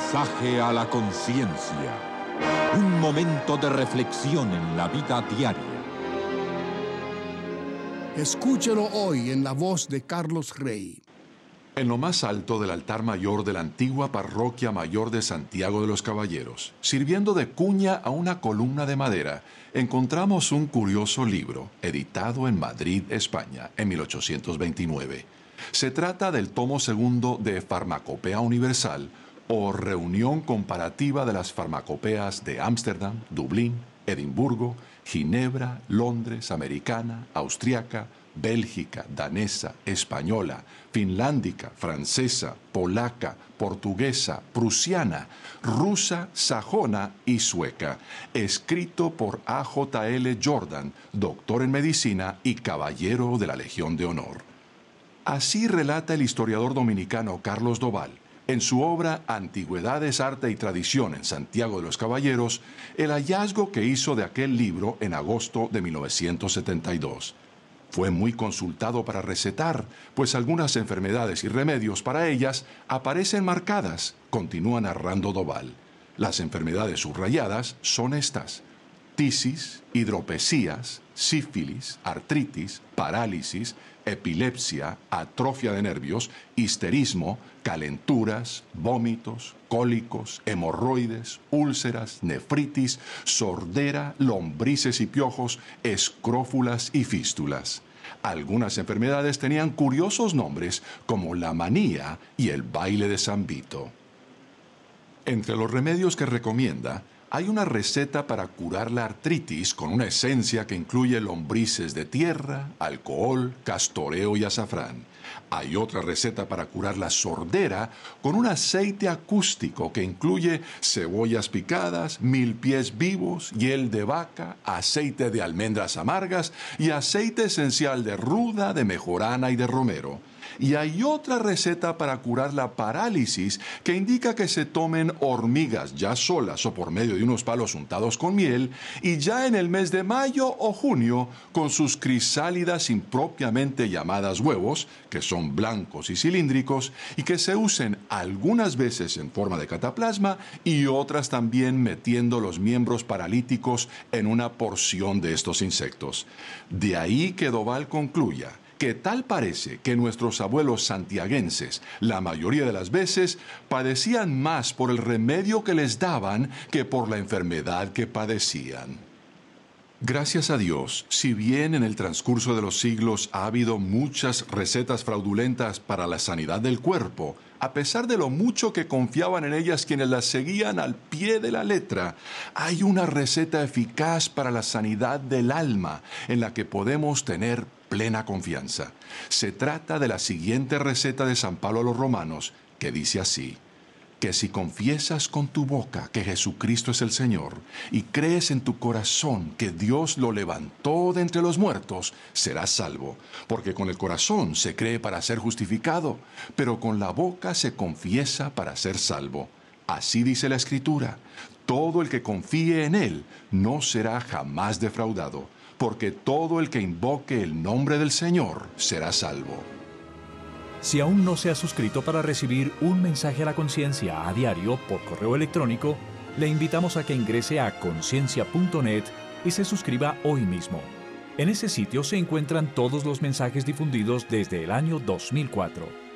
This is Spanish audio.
Mensaje a la conciencia. Un momento de reflexión en la vida diaria. Escúchelo hoy en la voz de Carlos Rey. En lo más alto del altar mayor de la antigua parroquia mayor de Santiago de los Caballeros, sirviendo de cuña a una columna de madera, encontramos un curioso libro, editado en Madrid, España, en 1829. Se trata del tomo segundo de Farmacopea Universal, o reunión comparativa de las farmacopeas de Ámsterdam, Dublín, Edimburgo, Ginebra, Londres, Americana, Austriaca, Bélgica, danesa, española, Finlandica, francesa, polaca, portuguesa, prusiana, rusa, sajona y sueca, escrito por AJL Jordan, doctor en medicina y caballero de la Legión de Honor. Así relata el historiador dominicano Carlos Doval en su obra Antigüedades, Arte y Tradición en Santiago de los Caballeros, el hallazgo que hizo de aquel libro en agosto de 1972. Fue muy consultado para recetar, pues algunas enfermedades y remedios para ellas aparecen marcadas, continúa narrando Doval. Las enfermedades subrayadas son estas tisis, hidropesías, sífilis, artritis, parálisis, epilepsia, atrofia de nervios, histerismo, calenturas, vómitos, cólicos, hemorroides, úlceras, nefritis, sordera, lombrices y piojos, escrófulas y fístulas. Algunas enfermedades tenían curiosos nombres como la manía y el baile de San Vito. Entre los remedios que recomienda hay una receta para curar la artritis con una esencia que incluye lombrices de tierra, alcohol, castoreo y azafrán. Hay otra receta para curar la sordera con un aceite acústico que incluye cebollas picadas, mil pies vivos, hiel de vaca, aceite de almendras amargas y aceite esencial de ruda, de mejorana y de romero. Y hay otra receta para curar la parálisis que indica que se tomen hormigas ya solas o por medio de unos palos untados con miel y ya en el mes de mayo o junio con sus crisálidas impropiamente llamadas huevos, que son blancos y cilíndricos y que se usen algunas veces en forma de cataplasma y otras también metiendo los miembros paralíticos en una porción de estos insectos. De ahí que Doval concluya que tal parece que nuestros abuelos santiaguenses, la mayoría de las veces, padecían más por el remedio que les daban que por la enfermedad que padecían. Gracias a Dios, si bien en el transcurso de los siglos ha habido muchas recetas fraudulentas para la sanidad del cuerpo, a pesar de lo mucho que confiaban en ellas quienes las seguían al pie de la letra, hay una receta eficaz para la sanidad del alma en la que podemos tener plena confianza. Se trata de la siguiente receta de San Pablo a los romanos, que dice así, que si confiesas con tu boca que Jesucristo es el Señor y crees en tu corazón que Dios lo levantó de entre los muertos, serás salvo, porque con el corazón se cree para ser justificado, pero con la boca se confiesa para ser salvo. Así dice la Escritura, todo el que confíe en Él no será jamás defraudado porque todo el que invoque el nombre del Señor será salvo. Si aún no se ha suscrito para recibir un mensaje a la conciencia a diario por correo electrónico, le invitamos a que ingrese a conciencia.net y se suscriba hoy mismo. En ese sitio se encuentran todos los mensajes difundidos desde el año 2004.